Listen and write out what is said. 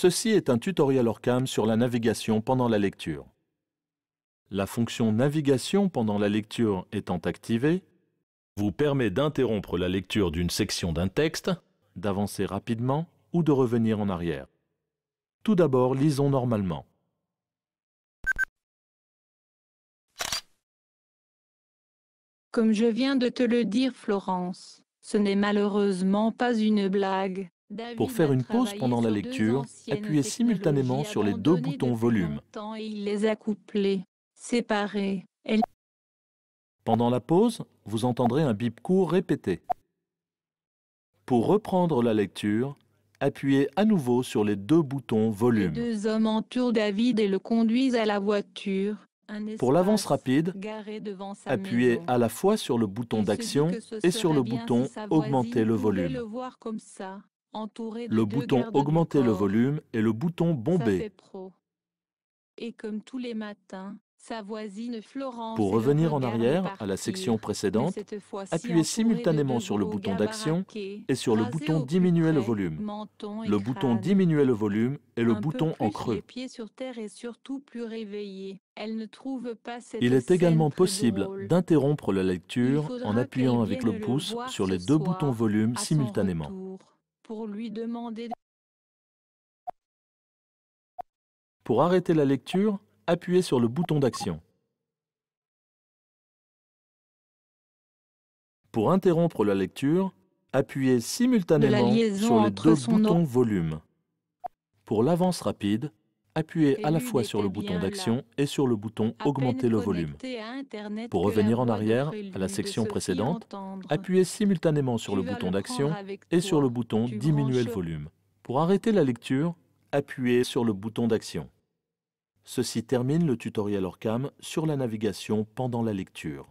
Ceci est un tutoriel ORCAM sur la navigation pendant la lecture. La fonction Navigation pendant la lecture étant activée, vous permet d'interrompre la lecture d'une section d'un texte, d'avancer rapidement ou de revenir en arrière. Tout d'abord, lisons normalement. Comme je viens de te le dire, Florence, ce n'est malheureusement pas une blague. Pour faire une pause pendant la lecture, appuyez simultanément sur les deux boutons volume. Pendant la pause, vous entendrez un bip court répété. Pour reprendre la lecture, appuyez à nouveau sur les deux boutons volume. Pour l'avance rapide, appuyez à la fois sur le bouton d'action et sur le bouton Augmenter le volume le bouton augmenter le volume et le bouton bomber. Et comme tous les matins, sa voisine Pour revenir en arrière à la section précédente, appuyez simultanément sur le bouton d'action et sur le bouton diminuer le volume. Le bouton diminuer le volume et le bouton en creux. Il est également possible d'interrompre la lecture en appuyant avec le pouce sur les deux boutons volume simultanément pour lui demander... Pour arrêter la lecture, appuyez sur le bouton d'action. Pour interrompre la lecture, appuyez simultanément sur les deux boutons volume. Pour l'avance rapide, appuyez à la fois sur le bouton d'action et sur le bouton Augmenter le volume. Pour revenir en arrière à la section précédente, appuyez simultanément sur le bouton d'action et sur le bouton Diminuer le volume. Pour arrêter la lecture, appuyez sur le bouton d'action. Ceci termine le tutoriel ORCAM sur la navigation pendant la lecture.